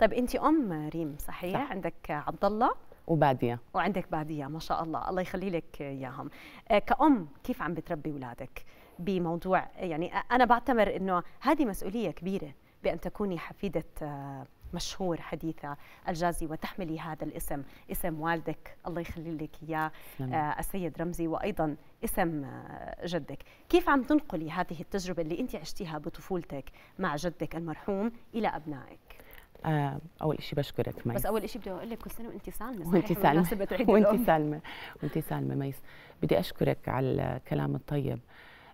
طيب انت ام ريم صحيح صح. عندك عبد الله وباديه وعندك باديه ما شاء الله الله يخلي لك اياهم آه، كأم كيف عم بتربي اولادك بموضوع يعني انا بعتبر انه هذه مسؤوليه كبيره بان تكوني حفيده آه، مشهور حديثة الجازي وتحملي هذا الاسم اسم والدك الله يخلي لك إياه آه، السيد رمزي وأيضا اسم جدك كيف عم تنقلي هذه التجربة اللي أنت عشتيها بطفولتك مع جدك المرحوم إلى أبنائك آه اول شيء بشكرك ميس بس اول شيء بدي اقول لك كل سنه وانت سالمه وانت سالمه وانت سالمه وانت سالمه ميس بدي اشكرك على الكلام الطيب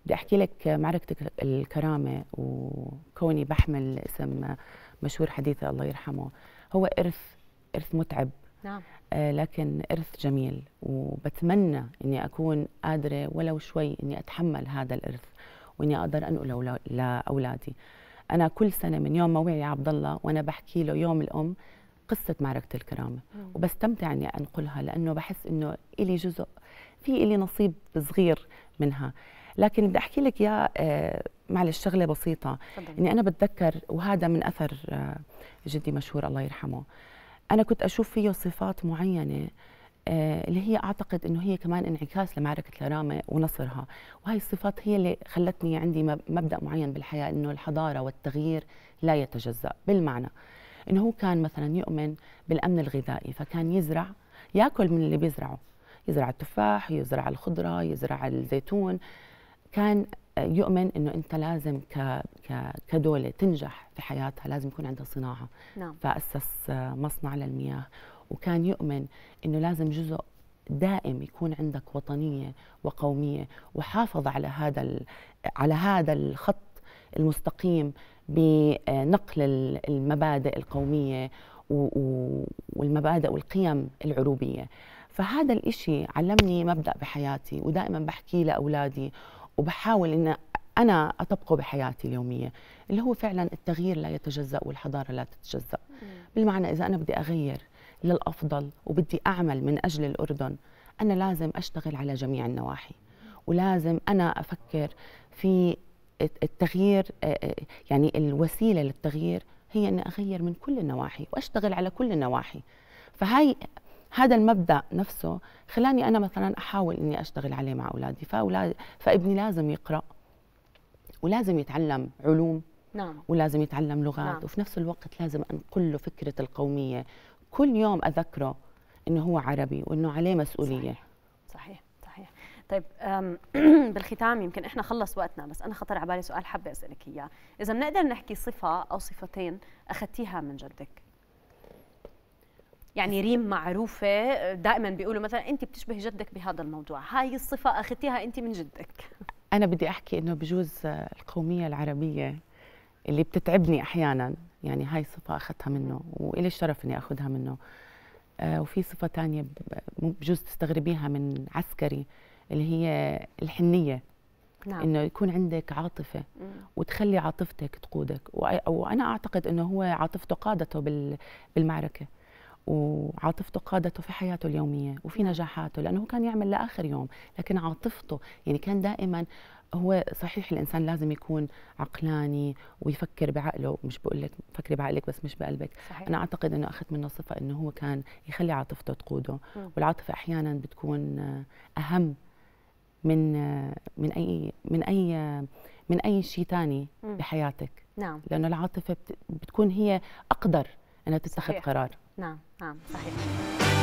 بدي احكي لك معركه الكرامه وكوني بحمل اسم مشهور حديثه الله يرحمه هو ارث ارث متعب نعم آه لكن ارث جميل وبتمنى اني اكون قادره ولو شوي اني اتحمل هذا الارث واني اقدر انقله لاولادي انا كل سنه من يوم ما وعي عبد الله وانا بحكي له يوم الام قصه معركه الكرامه وبستمتع اني انقلها لانه بحس انه الي جزء في الي نصيب صغير منها لكن بدي احكي لك يا آه، معلش شغله بسيطه اني انا بتذكر وهذا من اثر آه، جدي مشهور الله يرحمه انا كنت اشوف فيه صفات معينه آه، اللي هي اعتقد انه هي كمان انعكاس لمعركه الرامه ونصرها وهي الصفات هي اللي خلتني عندي مبدا معين بالحياه انه الحضاره والتغيير لا يتجزا بالمعنى انه هو كان مثلا يؤمن بالامن الغذائي فكان يزرع ياكل من اللي بيزرعه يزرع التفاح يزرع الخضره يزرع الزيتون كان آه، يؤمن انه انت لازم ك... ك... كدوله تنجح في حياتها لازم يكون عندها صناعه نعم. فاسس آه، مصنع للمياه وكان يؤمن انه لازم جزء دائم يكون عندك وطنيه وقوميه وحافظ على هذا على هذا الخط المستقيم بنقل المبادئ القوميه والمبادئ والقيم العروبيه فهذا الإشي علمني مبدأ بحياتي ودائما بحكيه لأولادي وبحاول إن أنا أطبقه بحياتي اليومية اللي هو فعلا التغيير لا يتجزأ والحضارة لا تتجزأ بالمعنى إذا أنا بدي أغير للأفضل وبدي أعمل من أجل الأردن أنا لازم أشتغل على جميع النواحي ولازم أنا أفكر في التغيير يعني الوسيلة للتغيير هي أن أغير من كل النواحي وأشتغل على كل النواحي فهي هذا المبدا نفسه خلاني انا مثلا احاول اني اشتغل عليه مع اولادي فاولاد فابني لازم يقرا ولازم يتعلم علوم نعم. ولازم يتعلم لغات نعم. وفي نفس الوقت لازم انقل له فكره القوميه كل يوم اذكره انه هو عربي وانه عليه مسؤوليه صحيح صحيح طيب بالختام يمكن احنا خلص وقتنا بس انا خطر على بالي سؤال حابه اسالك اياه اذا بنقدر نحكي صفه او صفتين اخذتيها من جدك يعني ريم معروفه دائما بيقولوا مثلا انت بتشبه جدك بهذا الموضوع هاي الصفه اخذتيها انت من جدك انا بدي احكي انه بجوز القوميه العربيه اللي بتتعبني احيانا يعني هاي صفة أخذتها منه وإلي الشرف إني أخذها منه آه، وفي صفة تانية بجوز تستغربيها من عسكري اللي هي الحنية نعم. إنه يكون عندك عاطفة وتخلي عاطفتك تقودك وأنا أعتقد إنه هو عاطفته قادته بالمعركة وعاطفته قادته في حياته اليومية وفي نعم. نجاحاته لأنه كان يعمل لآخر يوم لكن عاطفته يعني كان دائما هو صحيح الانسان لازم يكون عقلاني ويفكر بعقله مش بقول لك فكري بعقلك بس مش بقلبك صحيح. انا اعتقد انه اخذت منه صفه انه هو كان يخلي عاطفته تقوده مم. والعاطفه احيانا بتكون اهم من من اي من اي من اي شيء ثاني بحياتك نعم لانه العاطفه بتكون هي اقدر انها تتخذ صحيح. قرار نعم نعم صحيح